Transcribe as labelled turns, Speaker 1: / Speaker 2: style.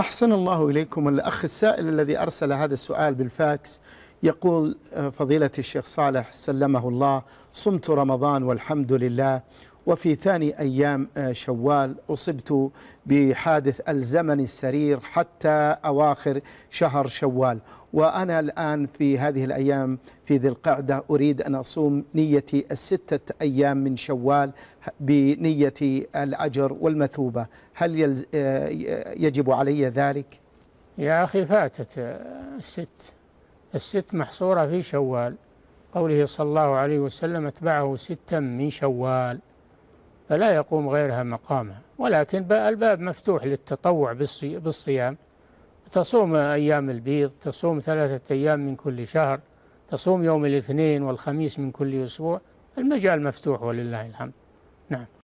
Speaker 1: أحسن الله إليكم الأخ السائل الذي أرسل هذا السؤال بالفاكس يقول آه، فضيلة الشيخ صالح سلمه الله صمت رمضان والحمد لله وفي ثاني أيام آه، شوال أصبت بحادث الزمن السرير حتى أواخر شهر شوال وأنا الآن في هذه الأيام في ذي القعدة أريد أن أصوم نيتي الستة أيام من شوال بنية الأجر والمثوبة هل آه، يجب علي ذلك؟
Speaker 2: يا أخي فاتت الست الست محصورة في شوال قوله صلى الله عليه وسلم اتبعه ستا من شوال فلا يقوم غيرها مقامها ولكن الباب مفتوح للتطوع بالصيام تصوم أيام البيض تصوم ثلاثة أيام من كل شهر تصوم يوم الاثنين والخميس من كل أسبوع المجال مفتوح ولله الحمد نعم